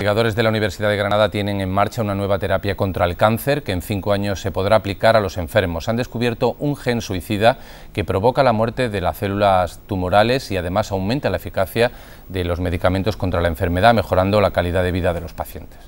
Investigadores de la Universidad de Granada tienen en marcha una nueva terapia contra el cáncer que en cinco años se podrá aplicar a los enfermos. Han descubierto un gen suicida que provoca la muerte de las células tumorales y además aumenta la eficacia de los medicamentos contra la enfermedad, mejorando la calidad de vida de los pacientes.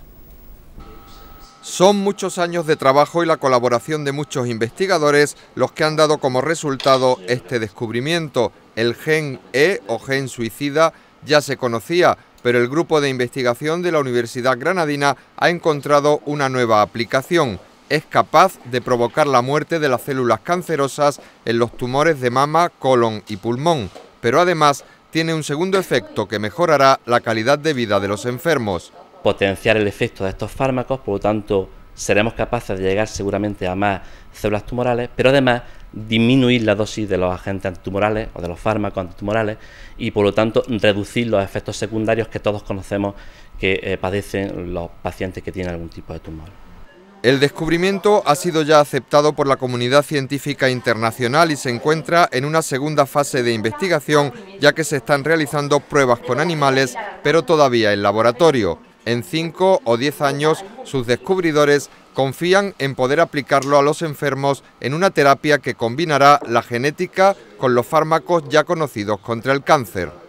Son muchos años de trabajo y la colaboración de muchos investigadores los que han dado como resultado este descubrimiento. El gen E o gen suicida ya se conocía, pero el grupo de investigación de la Universidad Granadina ha encontrado una nueva aplicación. Es capaz de provocar la muerte de las células cancerosas en los tumores de mama, colon y pulmón, pero además tiene un segundo efecto que mejorará la calidad de vida de los enfermos. Potenciar el efecto de estos fármacos, por lo tanto, seremos capaces de llegar seguramente a más células tumorales, pero además disminuir la dosis de los agentes antitumorales o de los fármacos antitumorales y por lo tanto reducir los efectos secundarios que todos conocemos que eh, padecen los pacientes que tienen algún tipo de tumor. El descubrimiento ha sido ya aceptado por la comunidad científica internacional y se encuentra en una segunda fase de investigación ya que se están realizando pruebas con animales pero todavía en laboratorio. En 5 o 10 años, sus descubridores confían en poder aplicarlo a los enfermos en una terapia que combinará la genética con los fármacos ya conocidos contra el cáncer.